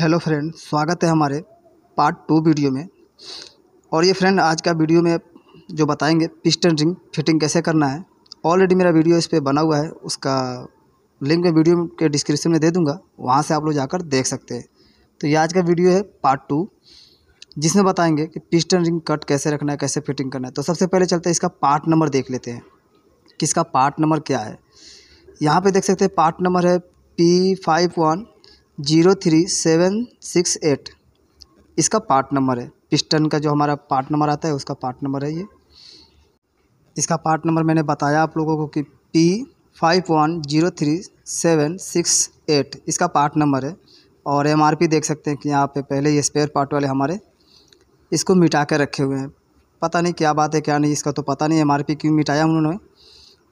hello friend स्वागत है हमारे पार्ट टू वीडियो में और ये फ्रेंड आज का वीडियो में जो बताएंगे पिस्टन रिंग फिटिंग कैसे करना है ऑलरेडी मेरा वीडियो इस पर बना हुआ है उसका लिंक मैं वीडियो के डिस्क्रिप्शन में दे दूंगा वहाँ से आप लोग जाकर देख सकते हैं तो ये आज का वीडियो है पार्ट टू जिसमें बताएंगे कि पिस्टन रिंग कट कैसे रखना है कैसे फिटिंग करना है तो सबसे पहले चलते हैं इसका पार्ट नंबर देख लेते हैं कि इसका पार्ट नंबर क्या है यहाँ पर देख सकते हैं पार्ट नंबर है P five one zero three seven six eight इसका पार्ट नंबर है पिस्टन का जो हमारा पार्ट नंबर आता है उसका पार्ट नंबर है ये इसका पार्ट नंबर मैंने बताया आप लोगों को कि P five one zero three seven six eight इसका पार्ट नंबर है और एमआरपी देख सकते हैं कि यहाँ पे पहले ये स्पेयर पार्ट वाले हमारे इसको मिटा के रखे हुए हैं पता नहीं क्या बात है क्या नहीं इसका तो पता नहीं पी क्यों मिटाया उन्होंने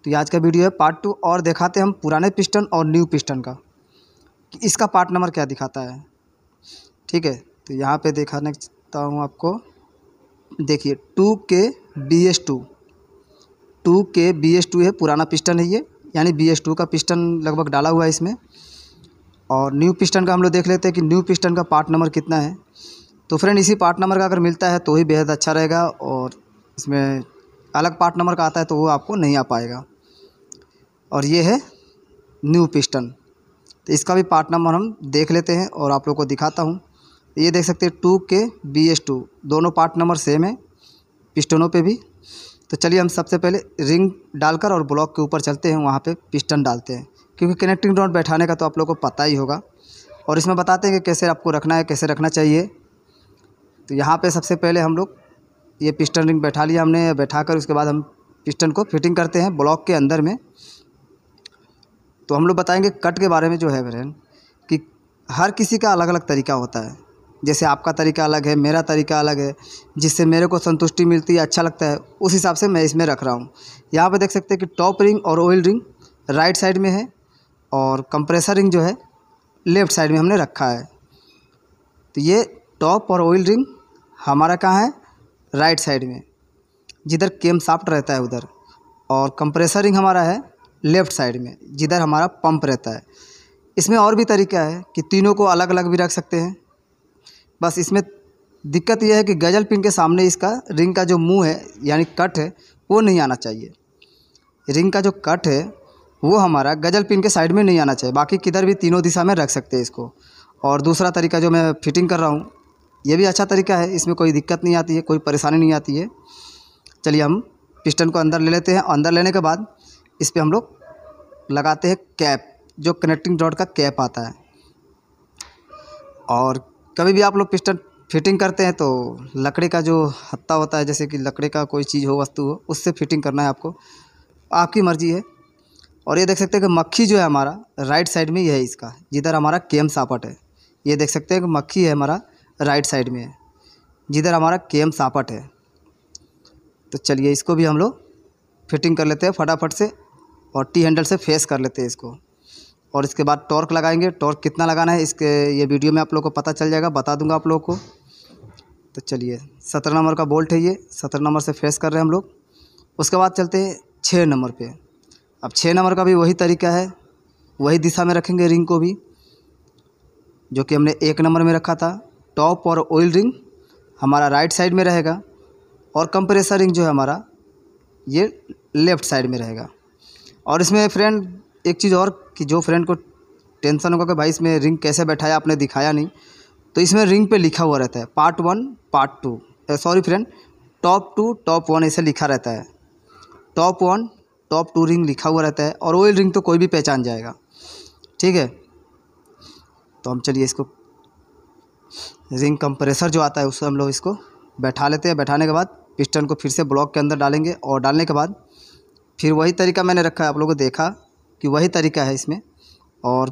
तो आज का वीडियो है पार्ट टू और दिखाते हम पुराने पिस्टन और न्यू पिस्टन का इसका पार्ट नंबर क्या दिखाता है ठीक है तो यहाँ पे दिखाने चाहता हूँ आपको देखिए two K B S two two K B S two है पुराना पिस्टन है ये यानी बी एस टू का पिस्टन लगभग डाला हुआ है इसमें और न्यू पिस्टन का हम लोग देख लेते हैं कि न्यू पिस्टन का पार्ट नंबर कितना है तो फ्रेंड इसी पार्ट नंबर का अगर मिलता है तो ही बेहद अच्छा रहेगा और इसमें अलग पार्ट नंबर का आता है तो वो आपको नहीं आ पाएगा और ये है न्यू पिस्टन तो इसका भी पार्ट नंबर हम देख लेते हैं और आप लोग को दिखाता हूँ ये देख सकते हैं two K B S two दोनों पार्ट नंबर सेम है पिस्टनों पे भी तो चलिए हम सबसे पहले रिंग डालकर और ब्लॉक के ऊपर चलते हैं वहाँ पे पिस्टन डालते हैं क्योंकि कनेक्टिंग रॉड बैठाने का तो आप लोग को पता ही होगा और इसमें बताते हैं कि कैसे आपको रखना है कैसे रखना चाहिए तो यहाँ पर सबसे पहले हम लोग ये पिस्टन रिंग बैठा लिया हमने बैठा कर उसके बाद हम पिस्टन को फिटिंग करते हैं ब्लॉक के अंदर में तो हम लोग बताएंगे कट के बारे में जो है बहन कि हर किसी का अलग अलग तरीका होता है जैसे आपका तरीका अलग है मेरा तरीका अलग है जिससे मेरे को संतुष्टि मिलती है अच्छा लगता है उस हिसाब से मैं इसमें रख रहा हूँ यहाँ पर देख सकते हैं कि टॉप रिंग और ऑयल रिंग राइट साइड में है और कंप्रेसर रिंग जो है लेफ़्ट साइड में हमने रखा है तो ये टॉप और ऑयल रिंग हमारा कहाँ है राइट साइड में जिधर केम साफ्ट रहता है उधर और कंप्रेसर रिंग हमारा है लेफ़्ट साइड में जिधर हमारा पंप रहता है इसमें और भी तरीका है कि तीनों को अलग अलग भी रख सकते हैं बस इसमें दिक्कत यह है कि गजल पिन के सामने इसका रिंग का जो मुंह है यानी कट है वो नहीं आना चाहिए रिंग का जो कट है वो हमारा गजल पिन के साइड में नहीं आना चाहिए बाकी किधर भी तीनों दिशा में रख सकते हैं इसको और दूसरा तरीका जो मैं फिटिंग कर रहा हूँ ये भी अच्छा तरीका है इसमें कोई दिक्कत नहीं आती है कोई परेशानी नहीं आती है चलिए हम पिस्टन को अंदर ले लेते हैं अंदर लेने के बाद इस पर हम लोग लगाते हैं कैप जो कनेक्टिंग रॉड का कैप आता है और कभी भी आप लोग पिस्टन फिटिंग करते हैं तो लकड़ी का जो हत्ता होता है जैसे कि लकड़ी का कोई चीज़ हो वस्तु हो उससे फिटिंग करना है आपको आपकी मर्ज़ी है और ये देख सकते हैं कि मक्खी जो है हमारा राइट साइड में ये है इसका जिधर हमारा केम सापट है ये देख सकते हैं कि मक्खी है हमारा राइट साइड में है जिधर हमारा केम सापट है तो चलिए इसको भी हम लोग फिटिंग कर लेते हैं फटाफट से और टी हैंडल से फेस कर लेते हैं इसको और इसके बाद टॉर्क लगाएंगे टॉर्क कितना लगाना है इसके ये वीडियो में आप लोग को पता चल जाएगा बता दूंगा आप लोग को तो चलिए सत्रह नंबर का बोल्ट है ये सत्रह नंबर से फेस कर रहे हैं हम लोग उसके बाद चलते हैं छः नंबर पे अब छः नंबर का भी वही तरीका है वही दिशा में रखेंगे रिंग को भी जो कि हमने एक नंबर में रखा था टॉप और ऑयल रिंग हमारा राइट साइड में रहेगा और कंप्रेसर रिंग जो है हमारा ये लेफ़्ट साइड में रहेगा और इसमें फ्रेंड एक चीज़ और कि जो फ्रेंड को टेंशन होगा कि भाई इसमें रिंग कैसे बैठाया आपने दिखाया नहीं तो इसमें रिंग पे लिखा हुआ रहता है part one part two sorry friend top two top one ऐसे लिखा रहता है top one top two ring लिखा हुआ रहता है और ऑयल रिंग तो कोई भी पहचान जाएगा ठीक है तो हम चलिए इसको रिंग कंप्रेसर जो आता है उससे हम लोग इसको बैठा लेते हैं बैठाने के बाद पिस्टन को फिर से ब्लॉक के अंदर डालेंगे और डालने के बाद फिर वही तरीका मैंने रखा है आप लोगों को देखा कि वही तरीका है इसमें और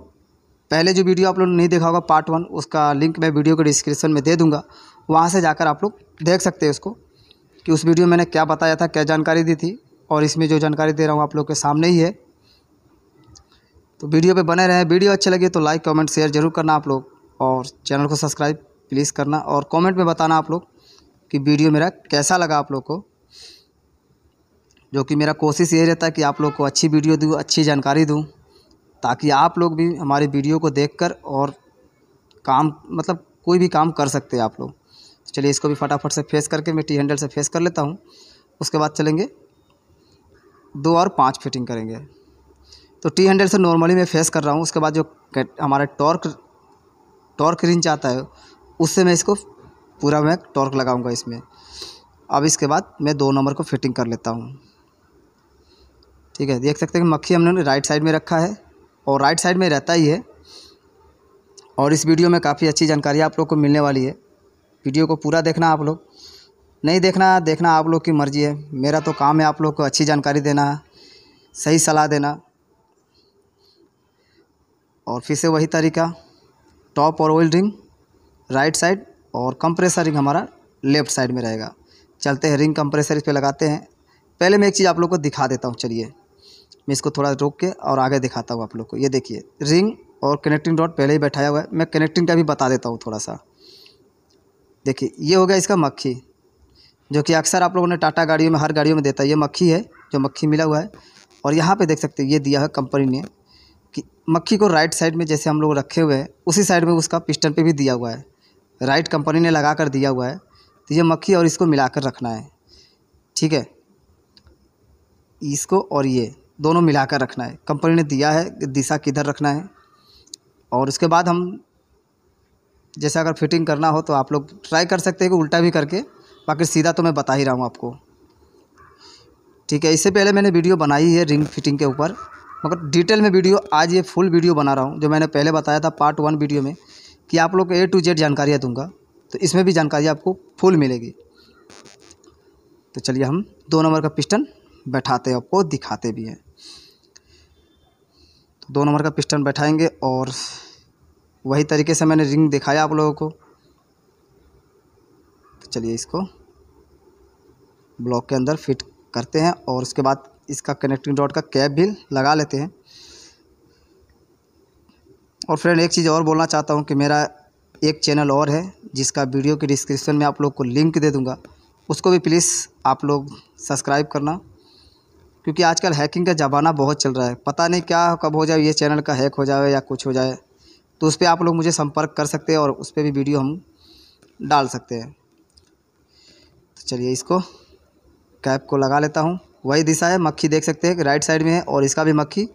पहले जो वीडियो आप लोग नहीं देखा होगा पार्ट वन उसका लिंक मैं वीडियो के डिस्क्रिप्शन में दे दूँगा वहाँ से जाकर आप लोग देख सकते हैं उसको कि उस वीडियो मैंने क्या बताया था क्या जानकारी दी थी और इसमें जो जानकारी दे रहा हूँ आप लोग के सामने ही है तो वीडियो पर बने रहें वीडियो अच्छे लगे तो लाइक कमेंट शेयर जरूर करना आप लोग और चैनल को सब्सक्राइब प्लीज़ करना और कॉमेंट में बताना आप लोग कि वीडियो मेरा कैसा लगा आप लोग को जो कि मेरा कोशिश ये रहता है कि आप लोग को अच्छी वीडियो दूँ अच्छी जानकारी दूँ ताकि आप लोग भी हमारी वीडियो को देख कर और काम मतलब कोई भी काम कर सकते हैं आप लोग तो चलिए इसको भी फटाफट से फेस करके मैं टी हैंडल से फेस कर लेता हूँ उसके बाद चलेंगे दो और पाँच फिटिंग करेंगे तो टी हैंडल से नॉर्मली मैं फेस कर रहा हूँ उसके बाद जो हमारा टॉर्क टॉर्क रिंच आता है उससे मैं इसको पूरा मैं टॉर्क लगाऊंगा इसमें अब इसके बाद मैं दो नंबर को फिटिंग कर लेता हूँ ठीक है देख सकते हैं कि मक्खी हमने राइट साइड में रखा है और राइट साइड में रहता ही है और इस वीडियो में काफ़ी अच्छी जानकारी आप लोग को मिलने वाली है वीडियो को पूरा देखना आप लोग नहीं देखना देखना आप लोग की मर्ज़ी है मेरा तो काम है आप लोग को अच्छी जानकारी देना सही सलाह देना और फिर से वही तरीका टॉप और ऑयल रिंग राइट साइड और कंप्रेसर रिंग हमारा लेफ्ट साइड में रहेगा चलते हैं रिंग कंप्रेसर इस पर लगाते हैं पहले मैं एक चीज़ आप लोग को दिखा देता हूँ चलिए मैं इसको थोड़ा रोक के और आगे दिखाता हूँ आप लोग को ये देखिए रिंग और कनेक्टिंग डॉट पहले ही बैठाया हुआ है मैं कनेक्टिंग का भी बता देता हूँ थोड़ा सा देखिए ये हो गया इसका मक्खी जो कि अक्सर आप लोगों ने टाटा गाड़ियों में हर गाड़ियों में देता है ये मक्खी है जो मक्खी मिला हुआ है और यहाँ पे देख सकते हैं ये दिया है कंपनी ने कि मक्खी को राइट साइड में जैसे हम लोग रखे हुए हैं उसी साइड में उसका पिस्टन पे भी दिया हुआ है राइट कंपनी ने लगा कर दिया हुआ है तो ये मक्खी और इसको मिला कर रखना है ठीक है इसको और ये दोनों मिलाकर रखना है कंपनी ने दिया है कि दिशा किधर रखना है और उसके बाद हम जैसे अगर फिटिंग करना हो तो आप लोग ट्राई कर सकते हैं कि उल्टा भी करके बाकी सीधा तो मैं बता ही रहा हूँ आपको ठीक है इससे पहले मैंने वीडियो बनाई है रिंग फिटिंग के ऊपर मगर डिटेल में वीडियो आज ये फुल वीडियो बना रहा हूँ जो मैंने पहले बताया था पार्ट वन वीडियो में कि आप लोग ए टू जेड जानकारियाँ दूंगा तो इसमें भी जानकारी आपको फुल मिलेगी तो चलिए हम दो नंबर का पिस्टन बैठाते हैं आपको दिखाते भी हैं दो नंबर का पिस्टन बैठाएंगे और वही तरीके से मैंने रिंग दिखाया आप लोगों को तो चलिए इसको ब्लॉक के अंदर फिट करते हैं और उसके बाद इसका कनेक्टिंग डॉट का कैप भी लगा लेते हैं और फ्रेंड एक चीज़ और बोलना चाहता हूँ कि मेरा एक चैनल और है जिसका वीडियो के डिस्क्रिप्शन में आप लोग को लिंक दे दूँगा उसको भी प्लीज़ आप लोग सब्सक्राइब करना क्योंकि आजकल हैकिंग का ज़माना बहुत चल रहा है पता नहीं क्या कब हो जाए ये चैनल का हैक हो जाए या कुछ हो जाए तो उस पर आप लोग मुझे संपर्क कर सकते हैं और उस पर भी वीडियो हम डाल सकते हैं तो चलिए इसको कैप को लगा लेता हूँ वही दिशा है मक्खी देख सकते हैं राइट साइड में है और इसका भी मक्खी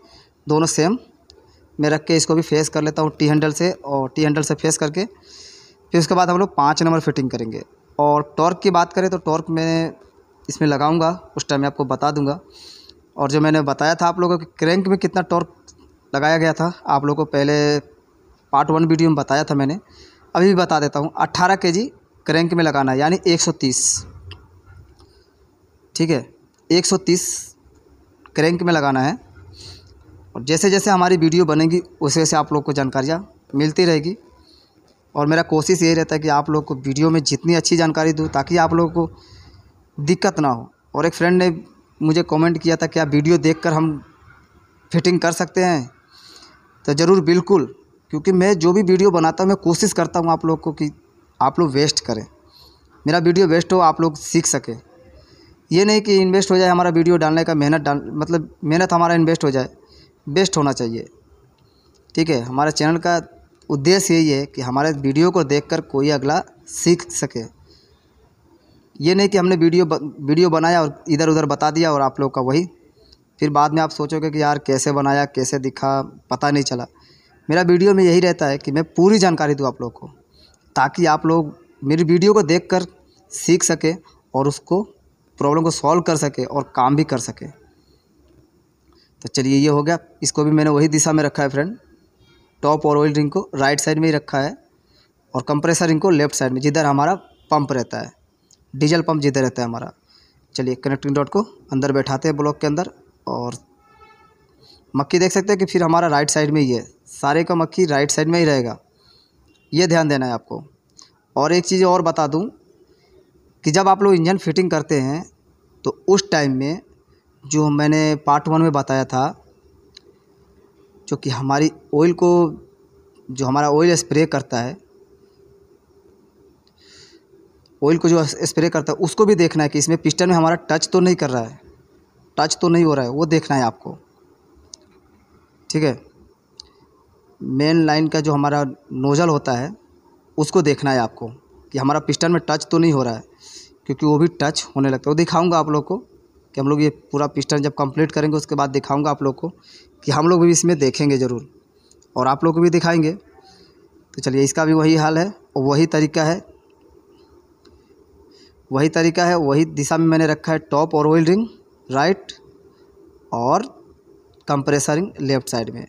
दोनों सेम मैं रख के इसको भी फेस कर लेता हूँ टी हैंडल से और टी हैंडल से फेस करके फिर उसके बाद हम लोग पाँच नंबर फिटिंग करेंगे और टॉर्क की बात करें तो टॉर्क मैं इसमें लगाऊंगा उस टाइम मैं आपको बता दूंगा और जो मैंने बताया था आप लोगों को क्रैंक में कितना टॉर्क लगाया गया था आप लोगों को पहले पार्ट वन वीडियो में बताया था मैंने अभी भी बता देता हूँ अट्ठारह के जी क्रैंक में लगाना है यानी एक सौ तीस ठीक है एक सौ तीस क्रैंक में लगाना है और जैसे जैसे हमारी वीडियो बनेगी उस वैसे आप लोग को जानकारियाँ मिलती रहेगी और मेरा कोशिश ये रहता है कि आप लोग को वीडियो में जितनी अच्छी जानकारी दूँ ताकि आप लोगों को दिक्कत ना हो और एक फ्रेंड ने मुझे कमेंट किया था क्या वीडियो देखकर हम फिटिंग कर सकते हैं तो ज़रूर बिल्कुल क्योंकि मैं जो भी वीडियो बनाता हूँ मैं कोशिश करता हूँ आप लोग को कि आप लोग वेस्ट करें मेरा वीडियो वेस्ट हो आप लोग सीख सकें ये नहीं कि इन्वेस्ट हो जाए हमारा वीडियो डालने का मेहनत डाल मतलब मेहनत हमारा इन्वेस्ट हो जाए बेस्ट होना चाहिए ठीक है हमारे चैनल का उद्देश्य यही है कि हमारे वीडियो को देखकर कोई अगला सीख सके ये नहीं कि हमने वीडियो वीडियो बनाया और इधर उधर बता दिया और आप लोग का वही फिर बाद में आप सोचोगे कि यार कैसे बनाया कैसे दिखा पता नहीं चला मेरा वीडियो में यही रहता है कि मैं पूरी जानकारी दूँ आप लोग को ताकि आप लोग मेरी वीडियो को देख कर सीख सके और उसको प्रॉब्लम को सॉल्व कर सके और काम भी कर सके तो चलिए ये हो गया इसको भी मैंने वही दिशा में रखा है फ्रेंड टॉप और ऑयल रिंग को राइट साइड में ही रखा है और कंप्रेसर रिंग को लेफ्ट साइड में जिधर हमारा पंप रहता है डीजल पंप जीते रहता है हमारा चलिए कनेक्टिंग डॉट को अंदर बैठाते हैं ब्लॉक के अंदर और मक्खी देख सकते हैं कि फिर हमारा राइट साइड में ही है सारे का मक्खी राइट साइड में ही रहेगा ये ध्यान देना है आपको और एक चीज़ और बता दूँ कि जब आप लोग इंजन फिटिंग करते हैं तो उस टाइम में जो मैंने पार्ट वन में बताया था जो कि हमारी ऑयल को जो हमारा ऑयल स्प्रे करता है ऑयल को जो स्प्रे करता है उसको भी देखना है कि इसमें पिस्टन में हमारा टच तो नहीं कर रहा है टच तो नहीं हो रहा है वो देखना है आपको ठीक है मेन लाइन का जो हमारा नोज़ल होता है उसको देखना है आपको कि हमारा पिस्टन में टच तो नहीं हो रहा है क्योंकि वो भी टच होने लगता है वो दिखाऊंगा आप लोग को कि हम लोग ये पूरा पिस्टन जब कंप्लीट करेंगे उसके बाद दिखाऊंगा आप लोग को कि हम लोग भी इसमें देखेंगे ज़रूर और आप लोग को भी दिखाएंगे तो चलिए इसका भी वही हाल है और वही तरीका है वही तरीका है वही दिशा में मैंने रखा है टॉप और ऑयल रिंग राइट और कंप्रेसर रिंग लेफ्ट साइड में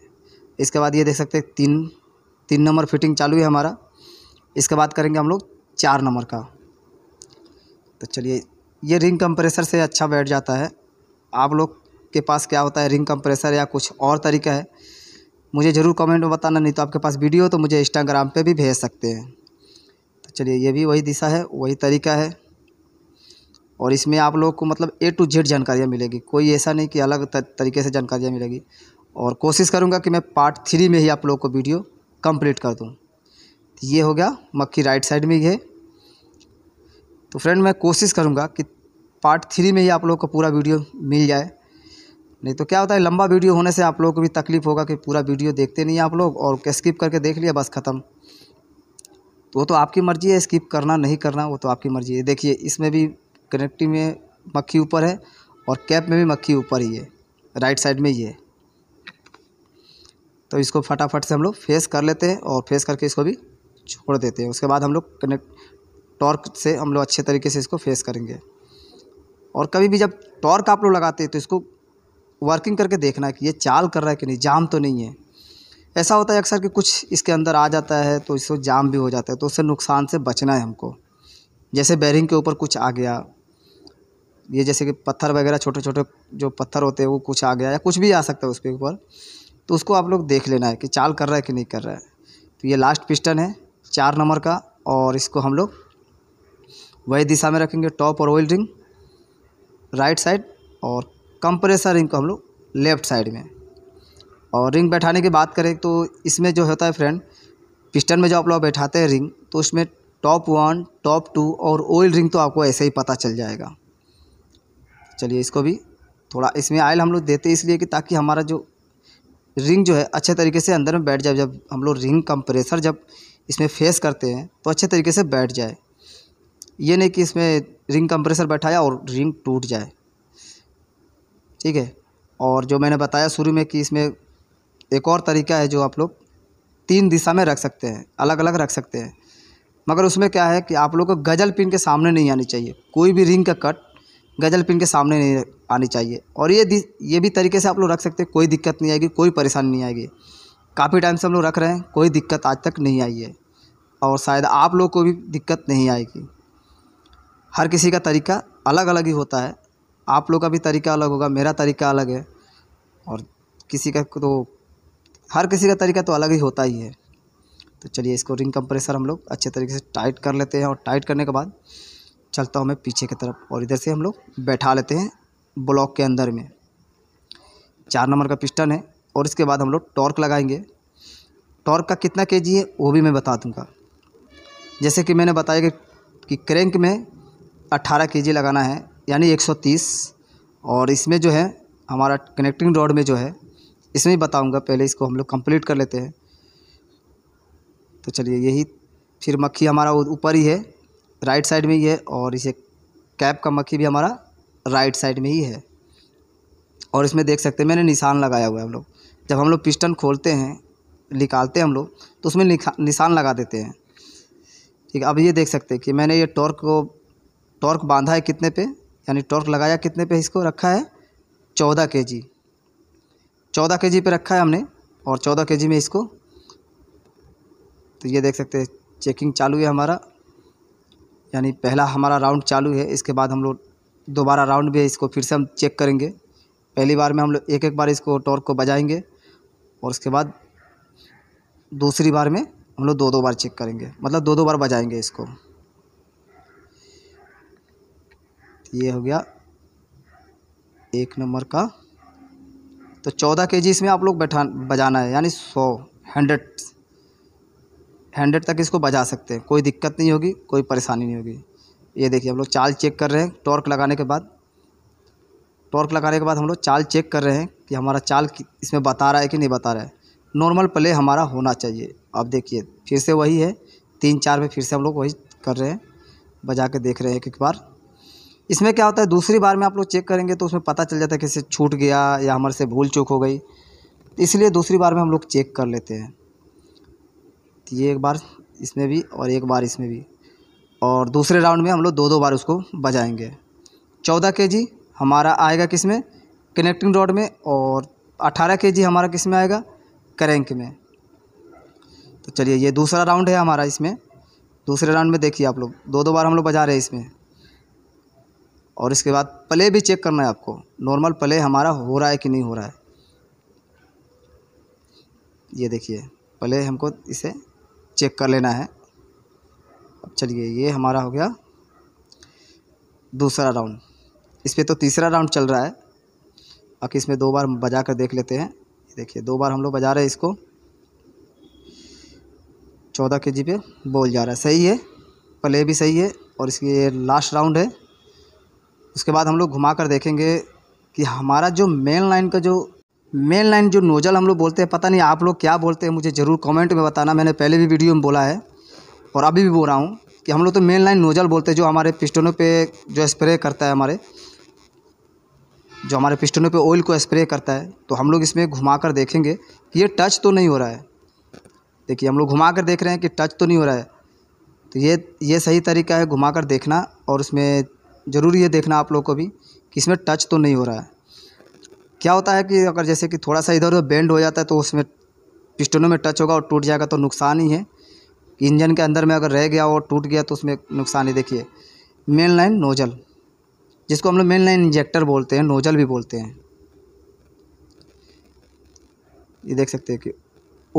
इसके बाद ये देख सकते हैं तीन तीन नंबर फिटिंग चालू है हमारा इसके बाद करेंगे हम लोग चार नंबर का तो चलिए ये रिंग कंप्रेसर से अच्छा बैठ जाता है आप लोग के पास क्या होता है रिंग कंप्रेसर या कुछ और तरीका है मुझे ज़रूर कमेंट में बताना नहीं तो आपके पास वीडियो तो मुझे इंस्टाग्राम पे भी भेज सकते हैं तो चलिए ये भी वही दिशा है वही तरीका है और इसमें आप लोग को मतलब ए टू जेड जानकारियाँ मिलेगी कोई ऐसा नहीं कि अलग तरीके से जानकारियाँ मिलेगी और कोशिश करूँगा कि मैं पार्ट थ्री में ही आप लोग को वीडियो कम्प्लीट कर दूँ तो ये हो गया मक्खी राइट साइड में ही है तो फ्रेंड मैं कोशिश करूँगा कि पार्ट थ्री में ही आप लोग को पूरा वीडियो मिल जाए नहीं तो क्या होता है लंबा वीडियो होने से आप लोगों को भी तकलीफ़ होगा कि पूरा वीडियो देखते नहीं आप लोग और स्किप करके देख लिया बस ख़त्म तो वो तो आपकी मर्ज़ी है स्किप करना नहीं करना वो तो आपकी मर्ज़ी है देखिए इसमें भी कनेक्टिव में मक्खी ऊपर है और कैप में भी मक्खी ऊपर ही है राइट साइड में ये तो इसको फटाफट से हम लोग फेस कर लेते हैं और फेस करके इसको भी छोड़ देते हैं उसके बाद हम लोग कनेक्ट टॉर्क से हम लोग अच्छे तरीके से इसको फेस करेंगे और कभी भी जब टॉर्क आप लोग लगाते हैं तो इसको वर्किंग करके देखना है कि ये चाल कर रहा है कि नहीं जाम तो नहीं है ऐसा होता है अक्सर कि कुछ इसके अंदर आ जाता है तो इसको जाम भी हो जाता है तो उससे नुकसान से बचना है हमको जैसे बैरिंग के ऊपर कुछ आ गया ये जैसे कि पत्थर वगैरह छोटे छोटे जो पत्थर होते हैं वो कुछ आ गया या कुछ भी आ सकता है उसके ऊपर तो उसको आप लोग देख लेना है कि चाल कर रहा है कि नहीं कर रहा है तो ये लास्ट पिस्टन है चार नंबर का और इसको हम लोग वही दिशा में रखेंगे टॉप और ऑयल रिंग राइट साइड और कंप्रेसर रिंग को हम लोग लेफ्ट साइड में और रिंग बैठाने की बात करें तो इसमें जो होता है फ्रेंड पिस्टन में जो आप लोग बैठाते हैं रिंग तो उसमें टॉप वन टॉप टू और ऑयल रिंग तो आपको ऐसे ही पता चल जाएगा चलिए इसको भी थोड़ा इसमें आयल हम लोग देते इसलिए कि ताकि हमारा जो रिंग जो है अच्छे तरीके से अंदर में बैठ जाए जब हम लोग रिंग कंप्रेसर जब इसमें फेस करते हैं तो अच्छे तरीके से बैठ जाए ये नहीं कि इसमें रिंग कंप्रेसर बैठाया और रिंग टूट जाए ठीक है और जो मैंने बताया शुरू में कि इसमें एक और तरीका है जो आप लोग तीन दिशा में रख सकते हैं अलग अलग रख सकते हैं मगर उसमें क्या है कि आप लोग को गजल पिन के सामने नहीं आनी चाहिए कोई भी रिंग का कट गज़ल पिन के सामने नहीं आनी चाहिए और ये ये भी तरीके से आप लोग रख सकते हैं कोई दिक्कत नहीं आएगी कोई परेशानी नहीं आएगी काफ़ी टाइम से हम लोग रख रहे हैं कोई दिक्कत आज तक नहीं आई है और शायद आप लोग को भी दिक्कत नहीं आएगी हर किसी का तरीका अलग अलग ही होता है आप लोग का भी तरीका अलग होगा मेरा तरीका अलग है और किसी का तो हर किसी का तरीका तो अलग ही होता ही है तो चलिए इसको रिंग कंप्रेसर हम लोग अच्छे तरीके से टाइट कर लेते हैं और टाइट करने के बाद चलता हूँ मैं पीछे की तरफ और इधर से हम लोग बैठा लेते हैं ब्लॉक के अंदर में चार नंबर का पिस्टन है और इसके बाद हम लोग टॉर्क लगाएंगे टॉर्क का कितना के है वो भी मैं बता दूँगा जैसे कि मैंने बताया कि, क्रैंक में 18 के लगाना है यानी 130 और इसमें जो है हमारा कनेक्टिंग रॉड में जो है इसमें बताऊँगा पहले इसको हम लोग कंप्लीट कर लेते हैं तो चलिए यही फिर मक्खी हमारा ऊपर ही है राइट साइड में ही है और इसे कैप का मक्खी भी हमारा राइट साइड में ही है और इसमें देख सकते हैं मैंने निशान लगाया हुआ है हम लोग जब हम लोग पिस्टन खोलते हैं निकालते हैं हम लोग तो उसमें निशान लगा देते हैं ठीक है अब ये देख सकते हैं कि मैंने ये टॉर्क को टॉर्क बांधा है कितने पे यानी टॉर्क लगाया कितने पे इसको रखा है चौदह के जी चौदह के जी पर रखा है हमने और चौदह के जी में इसको तो ये देख सकते हैं चेकिंग चालू है हमारा यानी पहला हमारा राउंड चालू है इसके बाद हम लोग दोबारा राउंड भी है इसको फिर से हम चेक करेंगे पहली बार में हम लोग एक एक बार इसको टॉर्क को बजाएंगे और उसके बाद दूसरी बार में हम लोग दो दो बार चेक करेंगे मतलब दो दो बार बजाएंगे इसको ये हो गया एक नंबर का तो चौदह के जी इसमें आप लोग बैठा बजाना है यानी सौ हंड्रेड हंड्रेड तक इसको बजा सकते हैं कोई दिक्कत नहीं होगी कोई परेशानी नहीं होगी ये देखिए हम लोग चाल चेक कर रहे हैं टॉर्क लगाने के बाद टॉर्क लगाने के बाद हम लोग चाल चेक कर रहे हैं कि हमारा चाल इसमें बता रहा है कि नहीं बता रहा है नॉर्मल प्ले हमारा होना चाहिए अब देखिए फिर से वही है तीन चार में फिर से हम लोग वही कर रहे हैं बजा के देख रहे हैं एक बार इसमें क्या होता है दूसरी बार में आप लोग चेक करेंगे तो उसमें पता चल जाता है किसी छूट गया या हमारे से भूल चूक हो गई इसलिए दूसरी बार में हम लोग चेक कर लेते हैं कीजिए ये एक बार इसमें भी और एक बार इसमें भी और दूसरे राउंड में हम लोग दो दो बार उसको बजाएंगे चौदह के जी हमारा आएगा किस में कनेक्टिंग रॉड में और अठारह के जी हमारा किस में आएगा करेंक में तो चलिए ये दूसरा राउंड है हमारा इसमें दूसरे राउंड में देखिए आप लोग दो दो बार हम लोग बजा रहे हैं इसमें और इसके बाद प्ले भी चेक करना है आपको नॉर्मल प्ले हमारा हो रहा है कि नहीं हो रहा है ये देखिए प्ले हमको इसे चेक कर लेना है अब चलिए ये हमारा हो गया दूसरा राउंड इस पर तो तीसरा राउंड चल रहा है बाकी इसमें दो बार बजा कर देख लेते हैं देखिए दो बार हम लोग बजा रहे हैं इसको चौदह के जी पे बोल जा रहा है सही है प्ले भी सही है और इसकी ये लास्ट राउंड है उसके बाद हम लोग घुमा कर देखेंगे कि हमारा जो मेन लाइन का जो मेन लाइन जो नोज़ल हम लोग बोलते हैं पता नहीं आप लोग क्या बोलते हैं मुझे ज़रूर कमेंट में बताना मैंने पहले भी वीडियो में बोला है और अभी भी बोल रहा हूँ कि हम लोग तो मेन लाइन नोज़ल बोलते हैं जो हमारे पिस्टनों पे जो स्प्रे करता है हमारे जो हमारे पिस्टनों पे ऑयल को स्प्रे करता है तो हम लोग इसमें घुमा कर देखेंगे कि ये टच तो नहीं हो रहा है देखिए हम लोग घुमा कर देख रहे हैं कि टच तो नहीं हो रहा है तो ये ये सही तरीका है घुमा कर देखना और उसमें ज़रूर ये देखना आप लोग को भी कि इसमें टच तो नहीं हो रहा है क्या होता है कि अगर जैसे कि थोड़ा सा इधर उधर बेंड हो जाता है तो उसमें पिस्टनों में टच होगा और टूट जाएगा तो नुकसान ही है इंजन के अंदर में अगर रह गया और टूट गया तो उसमें नुकसान ही देखिए मेन लाइन नोजल जिसको हम लोग मेन लाइन इंजेक्टर बोलते हैं नोजल भी बोलते हैं ये देख सकते हैं कि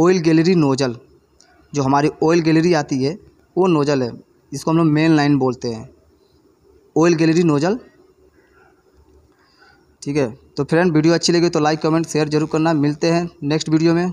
ऑयल गैलरी नोजल जो हमारी ऑयल गैलरी आती है वो नोजल है इसको हम लोग मेन लाइन बोलते हैं ऑयल गैलरी नोजल ठीक है तो फ्रेंड वीडियो अच्छी लगी तो लाइक कमेंट शेयर जरूर करना मिलते हैं नेक्स्ट वीडियो में